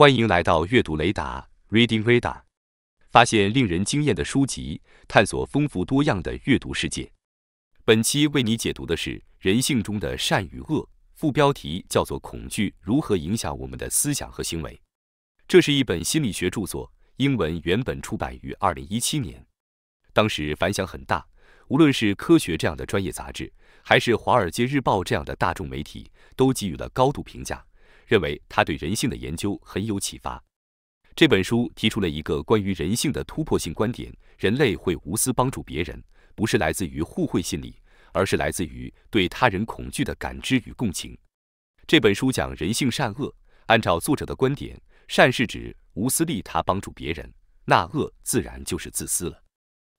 欢迎来到阅读雷达 Reading Radar，发现令人惊艳的书籍，探索丰富多样的阅读世界。本期为你解读的是《人性中的善与恶》，副标题叫做《恐惧如何影响我们的思想和行为》。这是一本心理学著作，英文原本出版于二零一七年，当时反响很大，无论是科学这样的专业杂志，还是《华尔街日报》这样的大众媒体，都给予了高度评价。认为他对人性的研究很有启发。这本书提出了一个关于人性的突破性观点：人类会无私帮助别人，不是来自于互惠心理，而是来自于对他人恐惧的感知与共情。这本书讲人性善恶，按照作者的观点，善是指无私利他帮助别人，那恶自然就是自私了。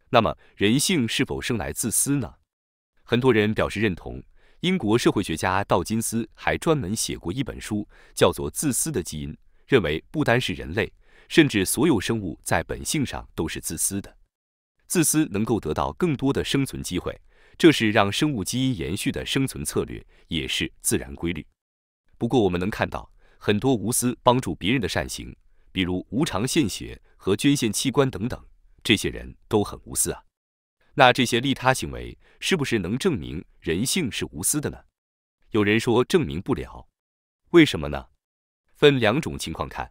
那么，人性是否生来自私呢？很多人表示认同。英国社会学家道金斯还专门写过一本书，叫做《自私的基因》，认为不单是人类，甚至所有生物在本性上都是自私的。自私能够得到更多的生存机会，这是让生物基因延续的生存策略，也是自然规律。不过，我们能看到很多无私帮助别人的善行，比如无偿献血和捐献器官等等，这些人都很无私啊。那这些利他行为是不是能证明人性是无私的呢？有人说证明不了，为什么呢？分两种情况看，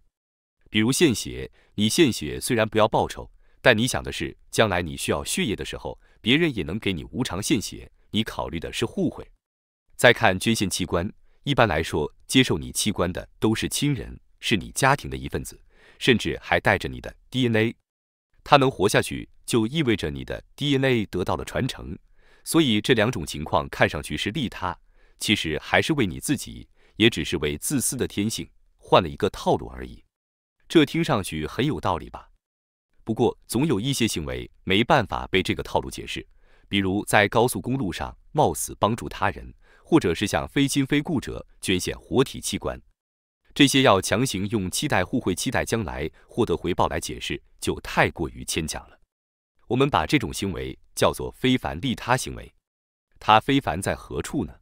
比如献血，你献血虽然不要报酬，但你想的是将来你需要血液的时候，别人也能给你无偿献血，你考虑的是互惠。再看捐献器官，一般来说，接受你器官的都是亲人，是你家庭的一份子，甚至还带着你的 DNA，他能活下去。就意味着你的 DNA 得到了传承，所以这两种情况看上去是利他，其实还是为你自己，也只是为自私的天性换了一个套路而已。这听上去很有道理吧？不过总有一些行为没办法被这个套路解释，比如在高速公路上冒死帮助他人，或者是向非亲非故者捐献活体器官，这些要强行用期待互惠、期待将来获得回报来解释，就太过于牵强了。我们把这种行为叫做非凡利他行为，它非凡在何处呢？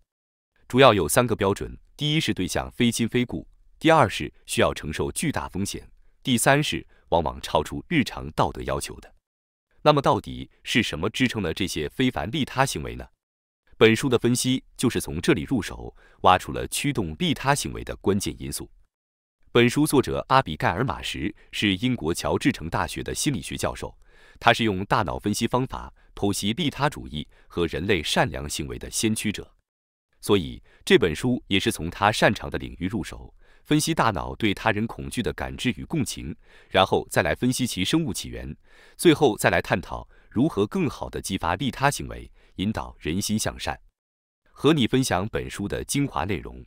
主要有三个标准：第一是对象非亲非故；第二是需要承受巨大风险；第三是往往超出日常道德要求的。那么，到底是什么支撑了这些非凡利他行为呢？本书的分析就是从这里入手，挖出了驱动利他行为的关键因素。本书作者阿比盖尔·马什是英国乔治城大学的心理学教授。他是用大脑分析方法剖析利他主义和人类善良行为的先驱者，所以这本书也是从他擅长的领域入手，分析大脑对他人恐惧的感知与共情，然后再来分析其生物起源，最后再来探讨如何更好地激发利他行为，引导人心向善。和你分享本书的精华内容：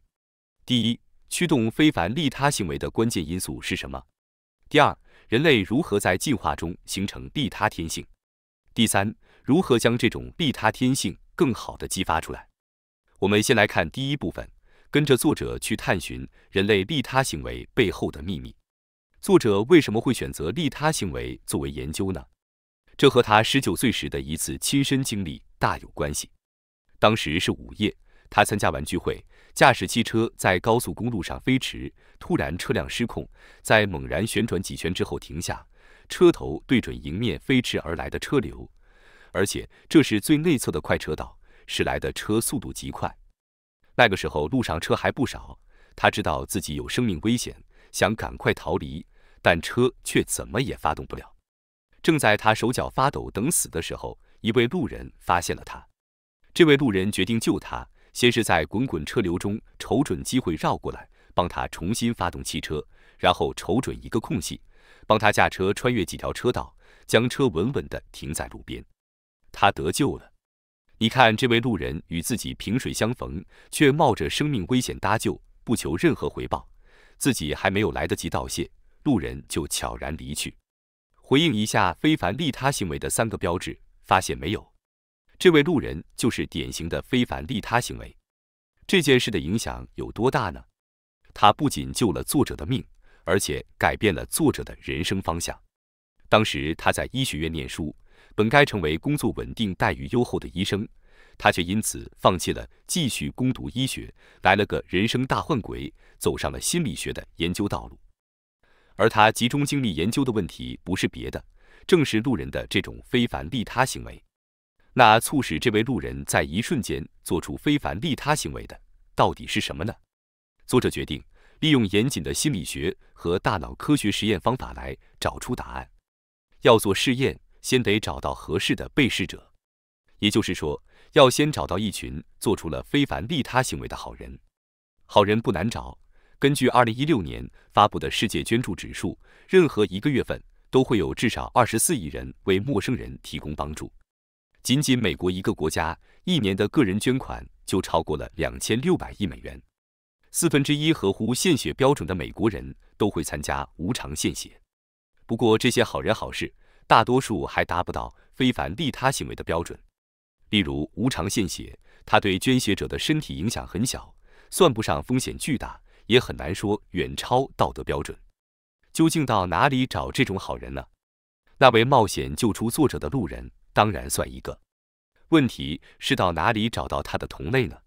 第一，驱动非凡利他行为的关键因素是什么？第二。人类如何在进化中形成利他天性？第三，如何将这种利他天性更好的激发出来？我们先来看第一部分，跟着作者去探寻人类利他行为背后的秘密。作者为什么会选择利他行为作为研究呢？这和他十九岁时的一次亲身经历大有关系。当时是午夜，他参加完聚会。驾驶汽车在高速公路上飞驰，突然车辆失控，在猛然旋转几圈之后停下，车头对准迎面飞驰而来的车流，而且这是最内侧的快车道，驶来的车速度极快。那个时候路上车还不少，他知道自己有生命危险，想赶快逃离，但车却怎么也发动不了。正在他手脚发抖等死的时候，一位路人发现了他，这位路人决定救他。先是在滚滚车流中瞅准机会绕过来，帮他重新发动汽车，然后瞅准一个空隙，帮他驾车穿越几条车道，将车稳稳地停在路边。他得救了。你看，这位路人与自己萍水相逢，却冒着生命危险搭救，不求任何回报。自己还没有来得及道谢，路人就悄然离去。回应一下非凡利他行为的三个标志，发现没有？这位路人就是典型的非凡利他行为。这件事的影响有多大呢？他不仅救了作者的命，而且改变了作者的人生方向。当时他在医学院念书，本该成为工作稳定、待遇优厚的医生，他却因此放弃了继续攻读医学，来了个人生大换轨，走上了心理学的研究道路。而他集中精力研究的问题，不是别的，正是路人的这种非凡利他行为。那促使这位路人在一瞬间做出非凡利他行为的，到底是什么呢？作者决定利用严谨的心理学和大脑科学实验方法来找出答案。要做试验，先得找到合适的被试者，也就是说，要先找到一群做出了非凡利他行为的好人。好人不难找，根据2016年发布的世界捐助指数，任何一个月份都会有至少24亿人为陌生人提供帮助。仅仅美国一个国家一年的个人捐款就超过了两千六百亿美元，四分之一合乎献血标准的美国人都会参加无偿献血。不过，这些好人好事大多数还达不到非凡利他行为的标准。例如，无偿献血，它对捐血者的身体影响很小，算不上风险巨大，也很难说远超道德标准。究竟到哪里找这种好人呢？那位冒险救出作者的路人。当然算一个。问题是到哪里找到他的同类呢？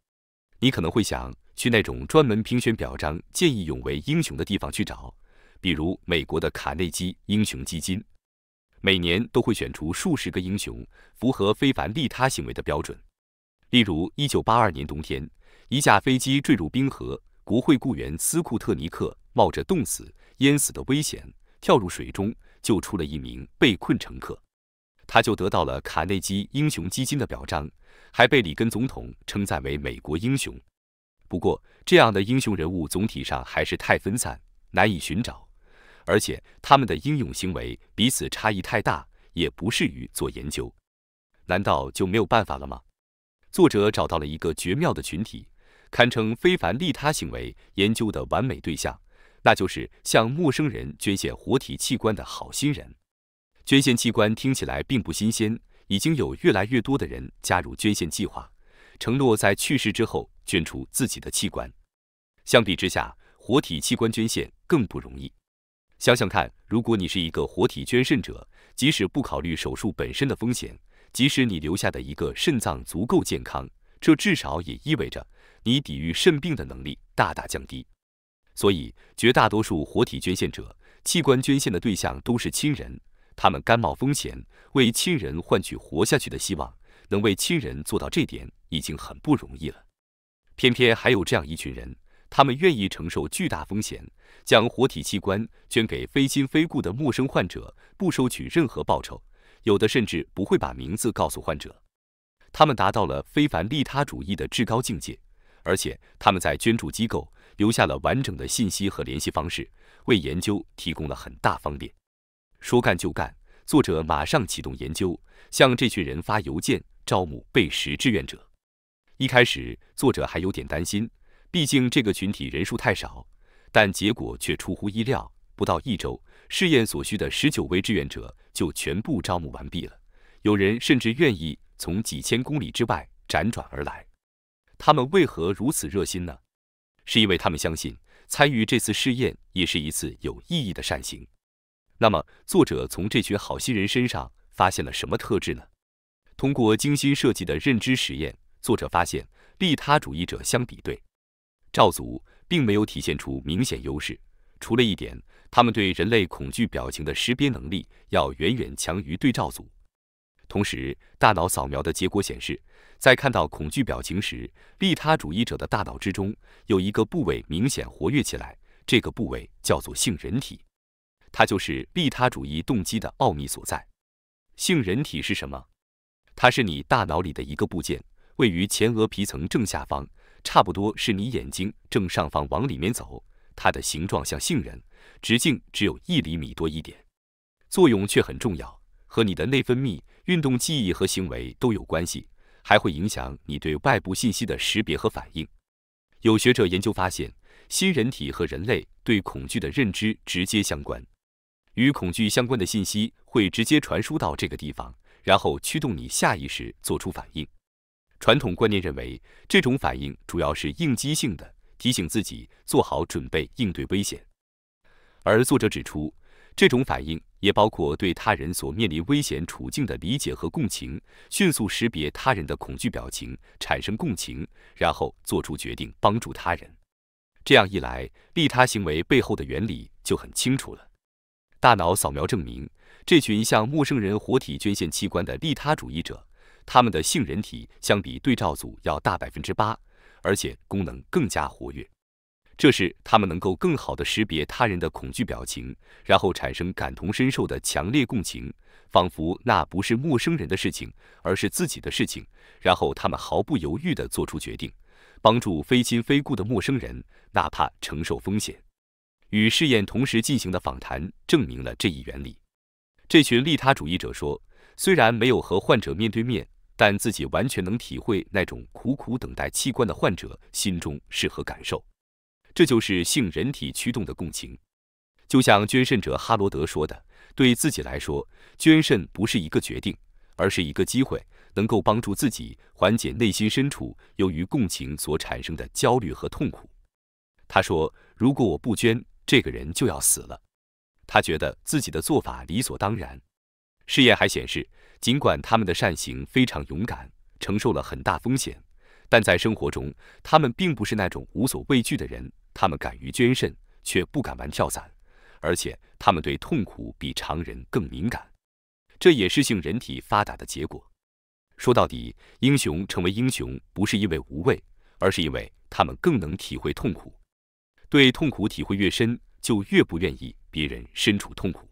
你可能会想去那种专门评选表彰见义勇为英雄的地方去找，比如美国的卡内基英雄基金，每年都会选出数十个英雄，符合非凡利他行为的标准。例如，1982年冬天，一架飞机坠入冰河，国会雇员斯库特尼克冒着冻死、淹死的危险，跳入水中救出了一名被困乘客。他就得到了卡内基英雄基金的表彰，还被里根总统称赞为美国英雄。不过，这样的英雄人物总体上还是太分散，难以寻找，而且他们的英勇行为彼此差异太大，也不适于做研究。难道就没有办法了吗？作者找到了一个绝妙的群体，堪称非凡利他行为研究的完美对象，那就是向陌生人捐献活体器官的好心人。捐献器官听起来并不新鲜，已经有越来越多的人加入捐献计划，承诺在去世之后捐出自己的器官。相比之下，活体器官捐献更不容易。想想看，如果你是一个活体捐肾者，即使不考虑手术本身的风险，即使你留下的一个肾脏足够健康，这至少也意味着你抵御肾病的能力大大降低。所以，绝大多数活体捐献者器官捐献的对象都是亲人。他们甘冒风险，为亲人换取活下去的希望，能为亲人做到这点已经很不容易了。偏偏还有这样一群人，他们愿意承受巨大风险，将活体器官捐给非亲非故的陌生患者，不收取任何报酬，有的甚至不会把名字告诉患者。他们达到了非凡利他主义的至高境界，而且他们在捐助机构留下了完整的信息和联系方式，为研究提供了很大方便。说干就干，作者马上启动研究，向这群人发邮件招募背食志愿者。一开始，作者还有点担心，毕竟这个群体人数太少。但结果却出乎意料，不到一周，试验所需的十九位志愿者就全部招募完毕了。有人甚至愿意从几千公里之外辗转而来。他们为何如此热心呢？是因为他们相信参与这次试验也是一次有意义的善行。那么，作者从这群好心人身上发现了什么特质呢？通过精心设计的认知实验，作者发现，利他主义者相比对照组，并没有体现出明显优势。除了一点，他们对人类恐惧表情的识别能力要远远强于对照组。同时，大脑扫描的结果显示，在看到恐惧表情时，利他主义者的大脑之中有一个部位明显活跃起来，这个部位叫做杏仁体。它就是利他主义动机的奥秘所在。性人体是什么？它是你大脑里的一个部件，位于前额皮层正下方，差不多是你眼睛正上方往里面走，它的形状像杏仁，直径只有一厘米多一点，作用却很重要，和你的内分泌、运动、记忆和行为都有关系，还会影响你对外部信息的识别和反应。有学者研究发现，新人体和人类对恐惧的认知直接相关。与恐惧相关的信息会直接传输到这个地方，然后驱动你下意识做出反应。传统观念认为，这种反应主要是应激性的，提醒自己做好准备应对危险。而作者指出，这种反应也包括对他人所面临危险处境的理解和共情，迅速识别他人的恐惧表情，产生共情，然后做出决定帮助他人。这样一来，利他行为背后的原理就很清楚了。大脑扫描证明，这群向陌生人活体捐献器官的利他主义者，他们的杏仁体相比对照组要大百分之八，而且功能更加活跃。这是他们能够更好地识别他人的恐惧表情，然后产生感同身受的强烈共情，仿佛那不是陌生人的事情，而是自己的事情。然后他们毫不犹豫地做出决定，帮助非亲非故的陌生人，哪怕承受风险。与试验同时进行的访谈证明了这一原理。这群利他主义者说，虽然没有和患者面对面，但自己完全能体会那种苦苦等待器官的患者心中是何感受。这就是性人体驱动的共情。就像捐肾者哈罗德说的，对自己来说，捐肾不是一个决定，而是一个机会，能够帮助自己缓解内心深处由于共情所产生的焦虑和痛苦。他说，如果我不捐，这个人就要死了，他觉得自己的做法理所当然。试验还显示，尽管他们的善行非常勇敢，承受了很大风险，但在生活中，他们并不是那种无所畏惧的人。他们敢于捐肾，却不敢玩跳伞，而且他们对痛苦比常人更敏感。这也是性人体发达的结果。说到底，英雄成为英雄，不是因为无畏，而是因为他们更能体会痛苦。对痛苦体会越深，就越不愿意别人身处痛苦。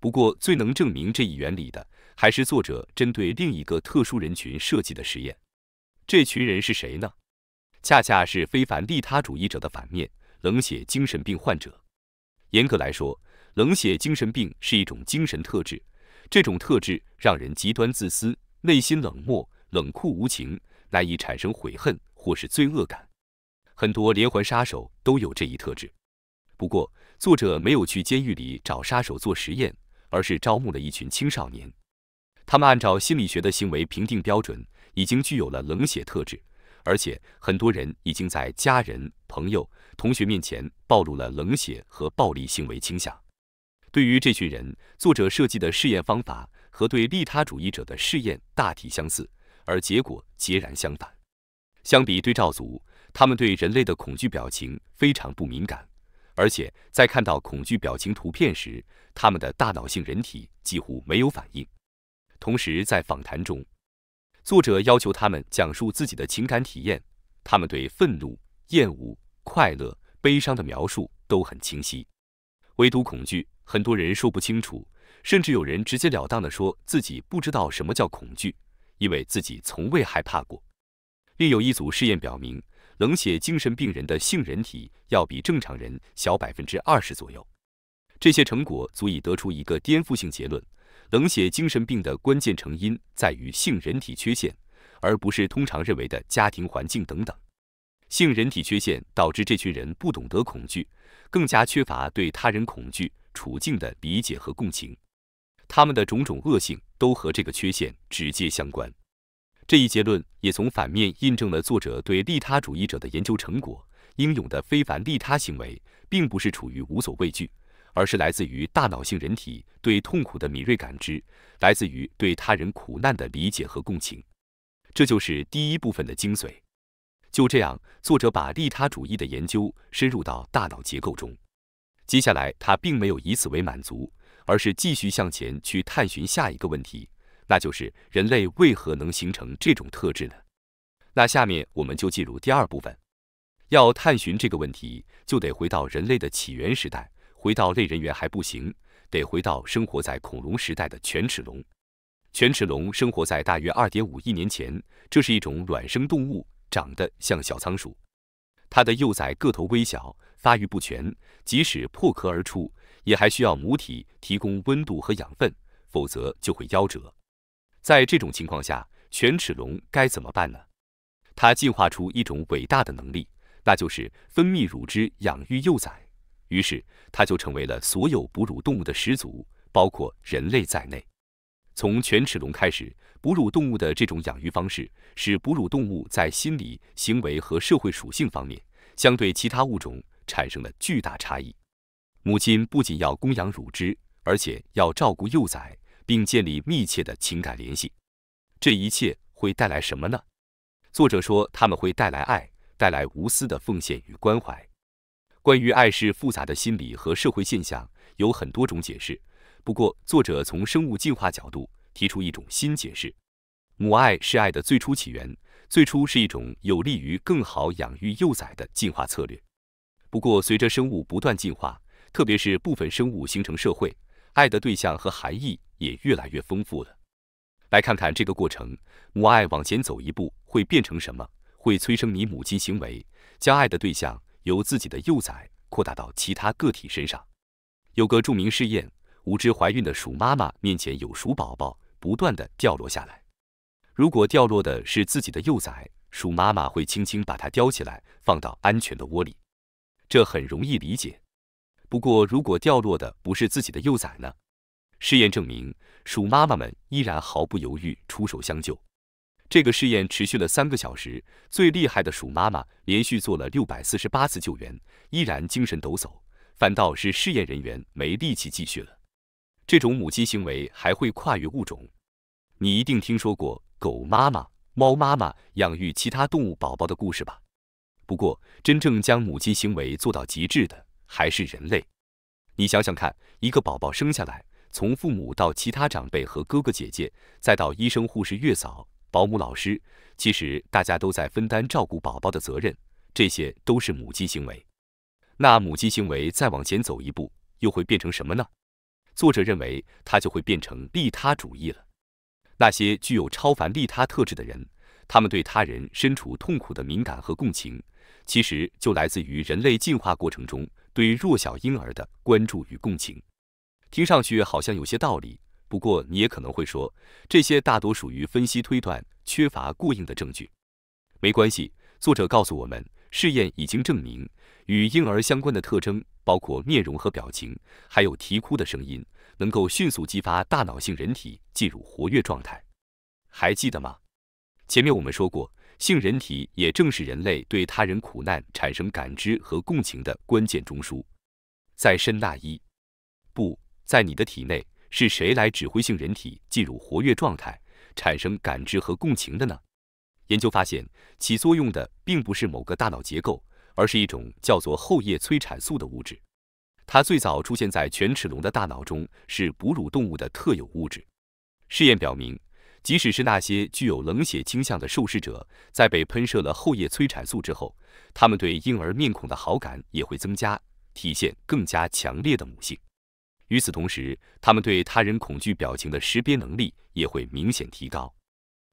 不过，最能证明这一原理的，还是作者针对另一个特殊人群设计的实验。这群人是谁呢？恰恰是非凡利他主义者的反面——冷血精神病患者。严格来说，冷血精神病是一种精神特质。这种特质让人极端自私，内心冷漠、冷酷无情，难以产生悔恨或是罪恶感。很多连环杀手都有这一特质，不过作者没有去监狱里找杀手做实验，而是招募了一群青少年。他们按照心理学的行为评定标准，已经具有了冷血特质，而且很多人已经在家人、朋友、同学面前暴露了冷血和暴力行为倾向。对于这群人，作者设计的试验方法和对利他主义者的试验大体相似，而结果截然相反。相比对照组。他们对人类的恐惧表情非常不敏感，而且在看到恐惧表情图片时，他们的大脑性人体几乎没有反应。同时，在访谈中，作者要求他们讲述自己的情感体验，他们对愤怒、厌恶、快乐、悲伤的描述都很清晰，唯独恐惧，很多人说不清楚，甚至有人直截了当的说自己不知道什么叫恐惧，因为自己从未害怕过。另有一组试验表明。冷血精神病人的性人体要比正常人小百分之二十左右。这些成果足以得出一个颠覆性结论：冷血精神病的关键成因在于性人体缺陷，而不是通常认为的家庭环境等等。性人体缺陷导致这群人不懂得恐惧，更加缺乏对他人恐惧处境的理解和共情。他们的种种恶性都和这个缺陷直接相关。这一结论也从反面印证了作者对利他主义者的研究成果：英勇的非凡利他行为，并不是处于无所畏惧，而是来自于大脑性人体对痛苦的敏锐感知，来自于对他人苦难的理解和共情。这就是第一部分的精髓。就这样，作者把利他主义的研究深入到大脑结构中。接下来，他并没有以此为满足，而是继续向前去探寻下一个问题。那就是人类为何能形成这种特质呢？那下面我们就进入第二部分，要探寻这个问题，就得回到人类的起源时代，回到类人猿还不行，得回到生活在恐龙时代的犬齿龙。犬齿龙生活在大约二点五亿年前，这是一种卵生动物，长得像小仓鼠。它的幼崽个头微小，发育不全，即使破壳而出，也还需要母体提供温度和养分，否则就会夭折。在这种情况下，犬齿龙该怎么办呢？它进化出一种伟大的能力，那就是分泌乳汁养育幼崽。于是，它就成为了所有哺乳动物的始祖，包括人类在内。从犬齿龙开始，哺乳动物的这种养育方式，使哺乳动物在心理、行为和社会属性方面，相对其他物种产生了巨大差异。母亲不仅要供养乳汁，而且要照顾幼崽。并建立密切的情感联系，这一切会带来什么呢？作者说，他们会带来爱，带来无私的奉献与关怀。关于爱是复杂的心理和社会现象，有很多种解释。不过，作者从生物进化角度提出一种新解释：母爱是爱的最初起源，最初是一种有利于更好养育幼崽的进化策略。不过，随着生物不断进化，特别是部分生物形成社会，爱的对象和含义。也越来越丰富了。来看看这个过程，母爱往前走一步会变成什么？会催生你母亲行为，将爱的对象由自己的幼崽扩大到其他个体身上。有个著名试验，五只怀孕的鼠妈妈面前有鼠宝宝不断的掉落下来。如果掉落的是自己的幼崽，鼠妈妈会轻轻把它叼起来放到安全的窝里，这很容易理解。不过，如果掉落的不是自己的幼崽呢？试验证明，鼠妈妈们依然毫不犹豫出手相救。这个试验持续了三个小时，最厉害的鼠妈妈连续做了六百四十八次救援，依然精神抖擞，反倒是试验人员没力气继续了。这种母鸡行为还会跨越物种，你一定听说过狗妈妈、猫妈妈养育其他动物宝宝的故事吧？不过，真正将母鸡行为做到极致的还是人类。你想想看，一个宝宝生下来。从父母到其他长辈和哥哥姐姐，再到医生、护士、月嫂、保姆、老师，其实大家都在分担照顾宝宝的责任，这些都是母鸡行为。那母鸡行为再往前走一步，又会变成什么呢？作者认为，它就会变成利他主义了。那些具有超凡利他特质的人，他们对他人身处痛苦的敏感和共情，其实就来自于人类进化过程中对弱小婴儿的关注与共情。听上去好像有些道理，不过你也可能会说，这些大多属于分析推断，缺乏过硬的证据。没关系，作者告诉我们，试验已经证明，与婴儿相关的特征，包括面容和表情，还有啼哭的声音，能够迅速激发大脑性人体进入活跃状态。还记得吗？前面我们说过，性人体也正是人类对他人苦难产生感知和共情的关键中枢。在深大一不？在你的体内，是谁来指挥性人体进入活跃状态，产生感知和共情的呢？研究发现，起作用的并不是某个大脑结构，而是一种叫做后叶催产素的物质。它最早出现在犬齿龙的大脑中，是哺乳动物的特有物质。试验表明，即使是那些具有冷血倾向的受试者，在被喷射了后叶催产素之后，他们对婴儿面孔的好感也会增加，体现更加强烈的母性。与此同时，他们对他人恐惧表情的识别能力也会明显提高。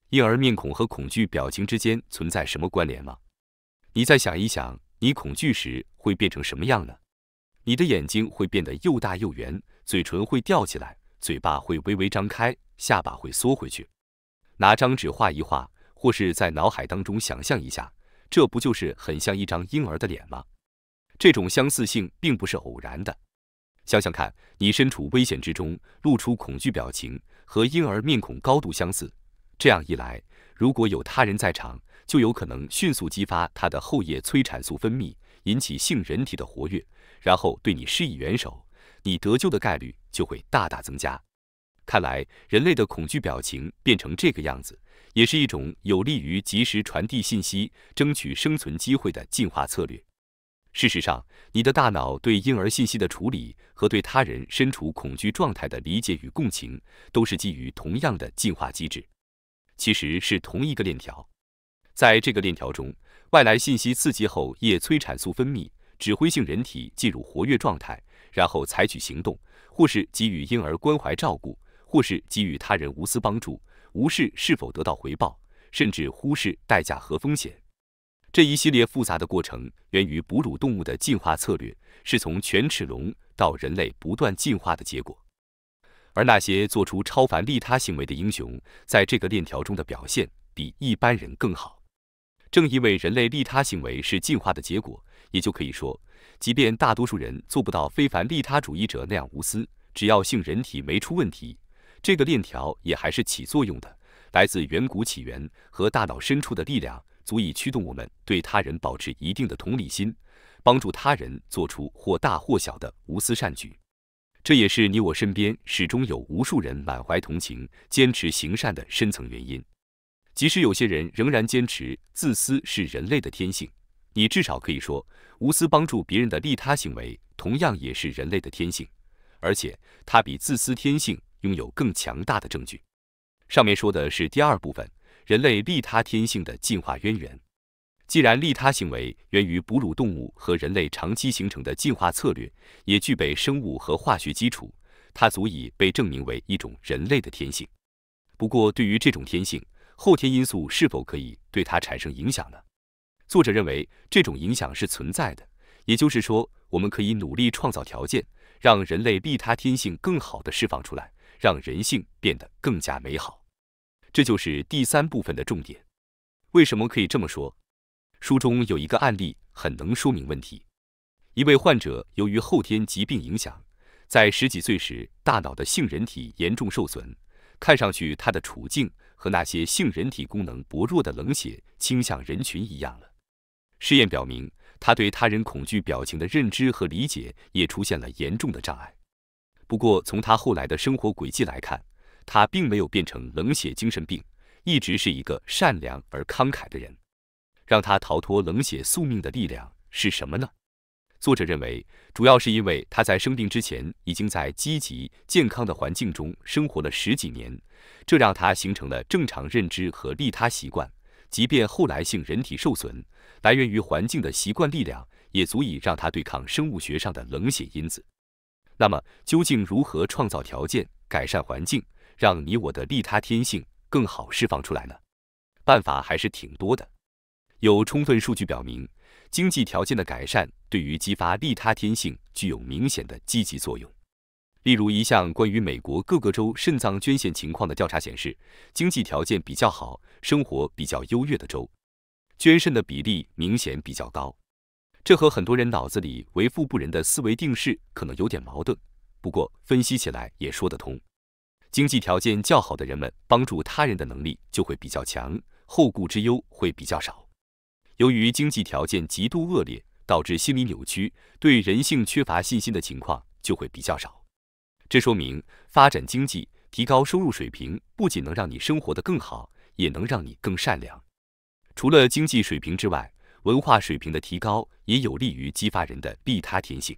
婴儿面孔和恐惧表情之间存在什么关联吗？你再想一想，你恐惧时会变成什么样呢？你的眼睛会变得又大又圆，嘴唇会吊起来，嘴巴会微微张开，下巴会缩回去。拿张纸画一画，或是在脑海当中想象一下，这不就是很像一张婴儿的脸吗？这种相似性并不是偶然的。想想看，你身处危险之中，露出恐惧表情，和婴儿面孔高度相似。这样一来，如果有他人在场，就有可能迅速激发他的后叶催产素分泌，引起性人体的活跃，然后对你施以援手，你得救的概率就会大大增加。看来，人类的恐惧表情变成这个样子，也是一种有利于及时传递信息、争取生存机会的进化策略。事实上，你的大脑对婴儿信息的处理和对他人身处恐惧状态的理解与共情，都是基于同样的进化机制，其实是同一个链条。在这个链条中，外来信息刺激后，叶催产素分泌，指挥性人体进入活跃状态，然后采取行动，或是给予婴儿关怀照顾，或是给予他人无私帮助，无视是否得到回报，甚至忽视代价和风险。这一系列复杂的过程源于哺乳动物的进化策略，是从犬齿龙到人类不断进化的结果。而那些做出超凡利他行为的英雄，在这个链条中的表现比一般人更好。正因为人类利他行为是进化的结果，也就可以说，即便大多数人做不到非凡利他主义者那样无私，只要性人体没出问题，这个链条也还是起作用的。来自远古起源和大脑深处的力量。足以驱动我们对他人保持一定的同理心，帮助他人做出或大或小的无私善举。这也是你我身边始终有无数人满怀同情、坚持行善的深层原因。即使有些人仍然坚持自私是人类的天性，你至少可以说，无私帮助别人的利他行为同样也是人类的天性，而且它比自私天性拥有更强大的证据。上面说的是第二部分。人类利他天性的进化渊源，既然利他行为源于哺乳动物和人类长期形成的进化策略，也具备生物和化学基础，它足以被证明为一种人类的天性。不过，对于这种天性，后天因素是否可以对它产生影响呢？作者认为这种影响是存在的，也就是说，我们可以努力创造条件，让人类利他天性更好地释放出来，让人性变得更加美好。这就是第三部分的重点。为什么可以这么说？书中有一个案例很能说明问题。一位患者由于后天疾病影响，在十几岁时大脑的杏仁体严重受损，看上去他的处境和那些杏仁体功能薄弱的冷血倾向人群一样了。试验表明，他对他人恐惧表情的认知和理解也出现了严重的障碍。不过，从他后来的生活轨迹来看，他并没有变成冷血精神病，一直是一个善良而慷慨的人。让他逃脱冷血宿命的力量是什么呢？作者认为，主要是因为他在生病之前已经在积极健康的环境中生活了十几年，这让他形成了正常认知和利他习惯。即便后来性人体受损，来源于环境的习惯力量也足以让他对抗生物学上的冷血因子。那么，究竟如何创造条件，改善环境？让你我的利他天性更好释放出来呢？办法还是挺多的。有充分数据表明，经济条件的改善对于激发利他天性具有明显的积极作用。例如，一项关于美国各个州肾脏捐献情况的调查显示，经济条件比较好、生活比较优越的州，捐肾的比例明显比较高。这和很多人脑子里“为富不仁”的思维定势可能有点矛盾，不过分析起来也说得通。经济条件较好的人们，帮助他人的能力就会比较强，后顾之忧会比较少。由于经济条件极度恶劣，导致心理扭曲、对人性缺乏信心的情况就会比较少。这说明，发展经济、提高收入水平，不仅能让你生活得更好，也能让你更善良。除了经济水平之外，文化水平的提高也有利于激发人的利他天性。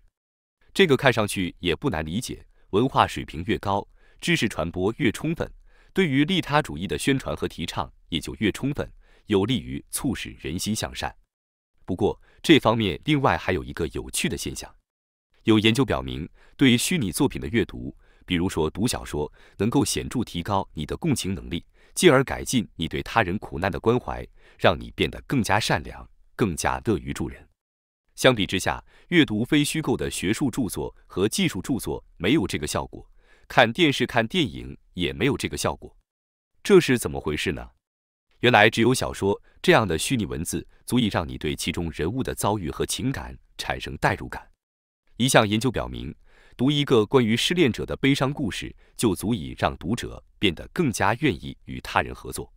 这个看上去也不难理解，文化水平越高。知识传播越充分，对于利他主义的宣传和提倡也就越充分，有利于促使人心向善。不过，这方面另外还有一个有趣的现象：有研究表明，对于虚拟作品的阅读，比如说读小说，能够显著提高你的共情能力，进而改进你对他人苦难的关怀，让你变得更加善良、更加乐于助人。相比之下，阅读非虚构的学术著作和技术著作没有这个效果。看电视、看电影也没有这个效果，这是怎么回事呢？原来只有小说这样的虚拟文字，足以让你对其中人物的遭遇和情感产生代入感。一项研究表明，读一个关于失恋者的悲伤故事，就足以让读者变得更加愿意与他人合作。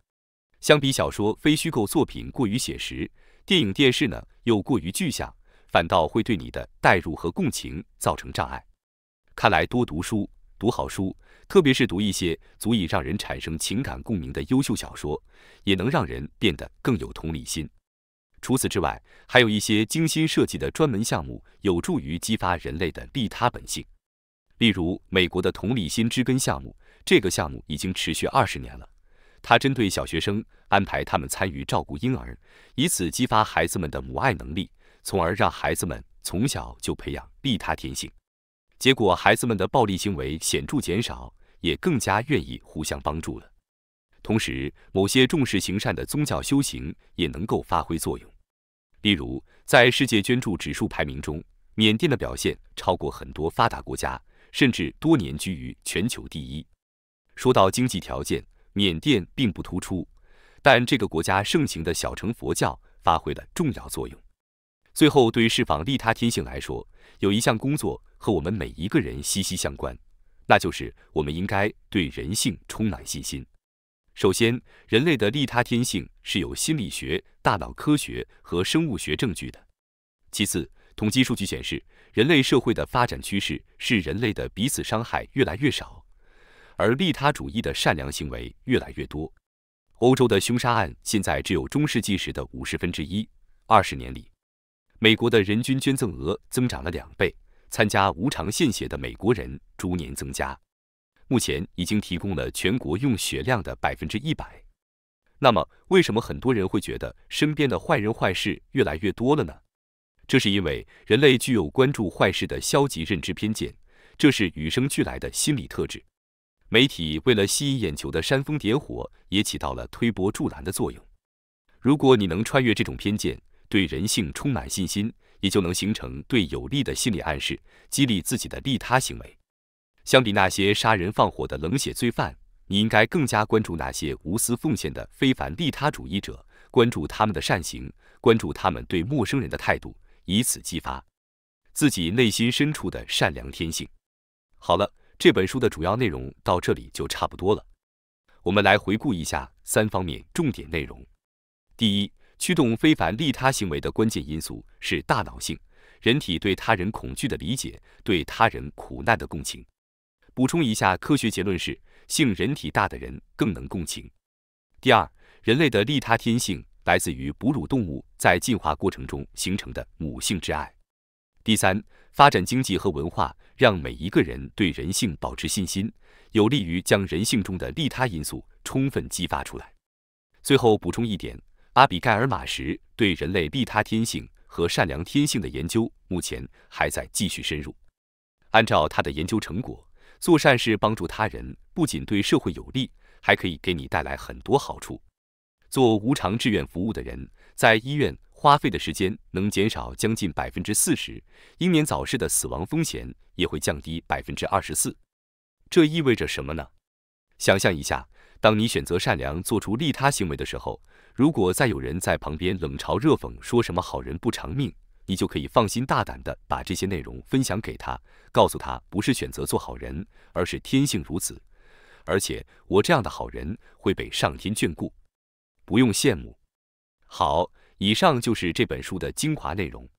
相比小说，非虚构作品过于写实，电影、电视呢又过于具象，反倒会对你的代入和共情造成障碍。看来多读书。读好书，特别是读一些足以让人产生情感共鸣的优秀小说，也能让人变得更有同理心。除此之外，还有一些精心设计的专门项目有助于激发人类的利他本性。例如，美国的同理心之根项目，这个项目已经持续二十年了。它针对小学生，安排他们参与照顾婴儿，以此激发孩子们的母爱能力，从而让孩子们从小就培养利他天性。结果，孩子们的暴力行为显著减少，也更加愿意互相帮助了。同时，某些重视行善的宗教修行也能够发挥作用。例如，在世界捐助指数排名中，缅甸的表现超过很多发达国家，甚至多年居于全球第一。说到经济条件，缅甸并不突出，但这个国家盛行的小乘佛教发挥了重要作用。最后，对释放利他天性来说。有一项工作和我们每一个人息息相关，那就是我们应该对人性充满信心。首先，人类的利他天性是有心理学、大脑科学和生物学证据的。其次，统计数据显示，人类社会的发展趋势是人类的彼此伤害越来越少，而利他主义的善良行为越来越多。欧洲的凶杀案现在只有中世纪时的五十分之一。二十年里。美国的人均捐赠额增长了两倍，参加无偿献血的美国人逐年增加，目前已经提供了全国用血量的百分之一百。那么，为什么很多人会觉得身边的坏人坏事越来越多了呢？这是因为人类具有关注坏事的消极认知偏见，这是与生俱来的心理特质。媒体为了吸引眼球的煽风点火，也起到了推波助澜的作用。如果你能穿越这种偏见，对人性充满信心，也就能形成对有利的心理暗示，激励自己的利他行为。相比那些杀人放火的冷血罪犯，你应该更加关注那些无私奉献的非凡利他主义者，关注他们的善行，关注他们对陌生人的态度，以此激发自己内心深处的善良天性。好了，这本书的主要内容到这里就差不多了。我们来回顾一下三方面重点内容。第一。驱动非凡利他行为的关键因素是大脑性，人体对他人恐惧的理解，对他人苦难的共情。补充一下，科学结论是性人体大的人更能共情。第二，人类的利他天性来自于哺乳动物在进化过程中形成的母性之爱。第三，发展经济和文化，让每一个人对人性保持信心，有利于将人性中的利他因素充分激发出来。最后补充一点。阿比盖尔·马什对人类利他天性和善良天性的研究目前还在继续深入。按照他的研究成果，做善事、帮助他人不仅对社会有利，还可以给你带来很多好处。做无偿志愿服务的人，在医院花费的时间能减少将近百分之四十，英年早逝的死亡风险也会降低百分之二十四。这意味着什么呢？想象一下，当你选择善良、做出利他行为的时候。如果再有人在旁边冷嘲热讽，说什么好人不长命，你就可以放心大胆的把这些内容分享给他，告诉他不是选择做好人，而是天性如此。而且我这样的好人会被上天眷顾，不用羡慕。好，以上就是这本书的精华内容。